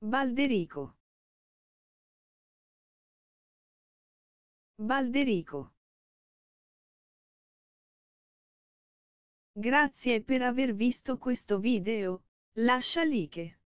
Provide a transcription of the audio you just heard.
Balderico. Balderico. Grazie per aver visto questo video, lascia like.